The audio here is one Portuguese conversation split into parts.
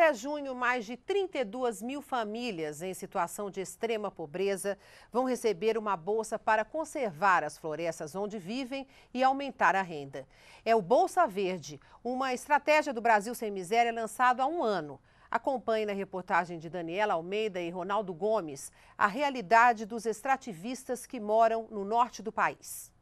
Até junho, mais de 32 mil famílias em situação de extrema pobreza vão receber uma bolsa para conservar as florestas onde vivem e aumentar a renda. É o Bolsa Verde, uma estratégia do Brasil Sem Miséria lançado há um ano. Acompanhe na reportagem de Daniela Almeida e Ronaldo Gomes a realidade dos extrativistas que moram no norte do país.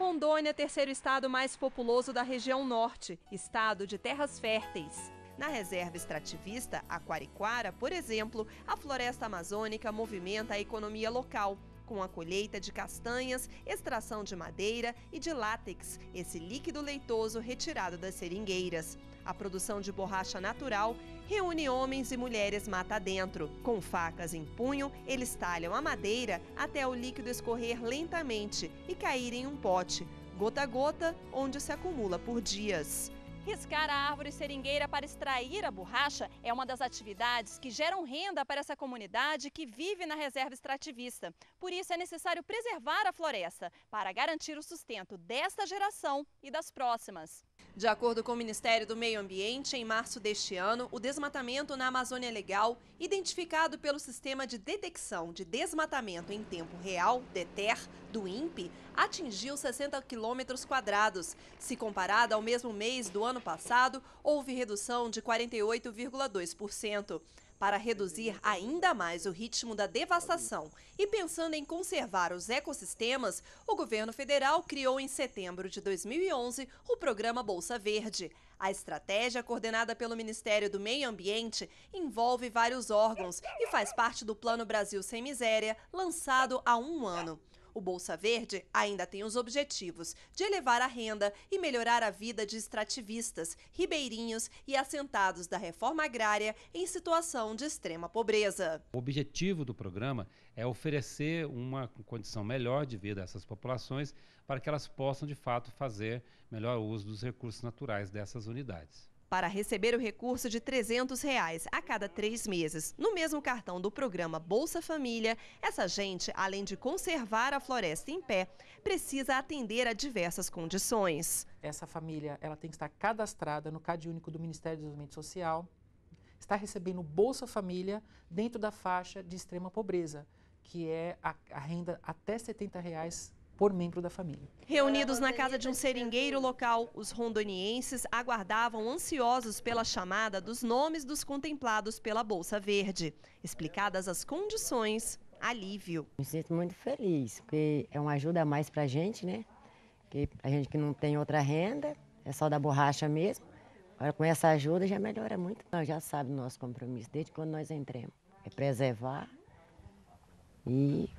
Rondônia é terceiro estado mais populoso da região norte, estado de terras férteis. Na reserva extrativista Aquariquara, por exemplo, a floresta amazônica movimenta a economia local com a colheita de castanhas, extração de madeira e de látex, esse líquido leitoso retirado das seringueiras. A produção de borracha natural reúne homens e mulheres mata dentro. Com facas em punho, eles talham a madeira até o líquido escorrer lentamente e cair em um pote, gota a gota, onde se acumula por dias. Riscar a árvore seringueira para extrair a borracha é uma das atividades que geram renda para essa comunidade que vive na reserva extrativista. Por isso é necessário preservar a floresta para garantir o sustento desta geração e das próximas. De acordo com o Ministério do Meio Ambiente, em março deste ano, o desmatamento na Amazônia Legal, identificado pelo Sistema de Detecção de Desmatamento em Tempo Real, DETER, do INPE, atingiu 60 quilômetros quadrados. Se comparado ao mesmo mês do ano passado, houve redução de 48,2%. Para reduzir ainda mais o ritmo da devastação e pensando em conservar os ecossistemas, o governo federal criou em setembro de 2011 o programa Bolsa Verde. A estratégia, coordenada pelo Ministério do Meio Ambiente, envolve vários órgãos e faz parte do Plano Brasil Sem Miséria, lançado há um ano. O Bolsa Verde ainda tem os objetivos de elevar a renda e melhorar a vida de extrativistas, ribeirinhos e assentados da reforma agrária em situação de extrema pobreza. O objetivo do programa é oferecer uma condição melhor de vida a essas populações para que elas possam, de fato, fazer melhor uso dos recursos naturais dessas unidades para receber o recurso de R$ 300 reais a cada três meses no mesmo cartão do programa Bolsa Família, essa gente, além de conservar a floresta em pé, precisa atender a diversas condições. Essa família ela tem que estar cadastrada no Cade único do Ministério do Desenvolvimento Social, está recebendo Bolsa Família dentro da faixa de extrema pobreza, que é a, a renda até R$ 70 reais por membro da família. Reunidos na casa de um seringueiro local, os rondonienses aguardavam ansiosos pela chamada dos nomes dos contemplados pela Bolsa Verde. Explicadas as condições, alívio. Me sinto muito feliz, porque é uma ajuda a mais para a gente, né? Que a gente que não tem outra renda, é só da borracha mesmo. Agora, com essa ajuda, já melhora muito. Nós já sabemos o nosso compromisso, desde quando nós entremos. É preservar e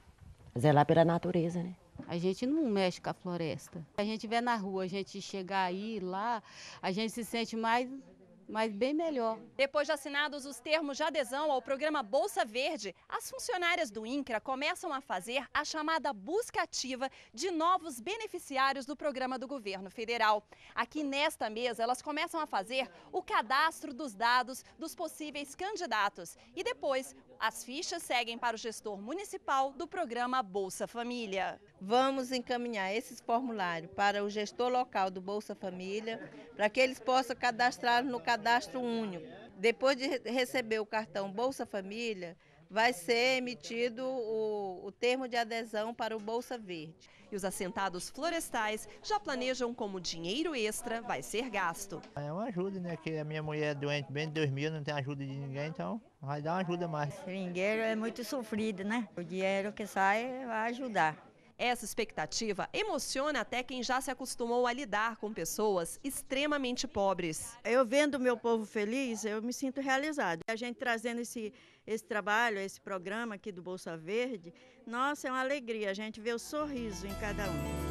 zelar pela natureza, né? A gente não mexe com a floresta. A gente vê na rua, a gente chegar aí, lá, a gente se sente mais mas bem melhor. Depois de assinados os termos de adesão ao programa Bolsa Verde, as funcionárias do INCRA começam a fazer a chamada busca ativa de novos beneficiários do programa do governo federal. Aqui nesta mesa, elas começam a fazer o cadastro dos dados dos possíveis candidatos e depois as fichas seguem para o gestor municipal do programa Bolsa Família. Vamos encaminhar esses formulários para o gestor local do Bolsa Família, para que eles possam cadastrar no cadastro único. Depois de receber o cartão Bolsa Família, vai ser emitido o, termo de adesão para o Bolsa Verde. E os assentados florestais já planejam como dinheiro extra vai ser gasto. É uma ajuda, né? Que a minha mulher é doente bem de 2000, não tem ajuda de ninguém, então vai dar uma ajuda mais. Seringueiro é muito sofrido, né? O dinheiro que sai vai ajudar. Essa expectativa emociona até quem já se acostumou a lidar com pessoas extremamente pobres. Eu vendo meu povo feliz, eu me sinto realizado. A gente trazendo esse, esse trabalho, esse programa aqui do Bolsa Verde, nossa, é uma alegria. A gente vê o sorriso em cada um.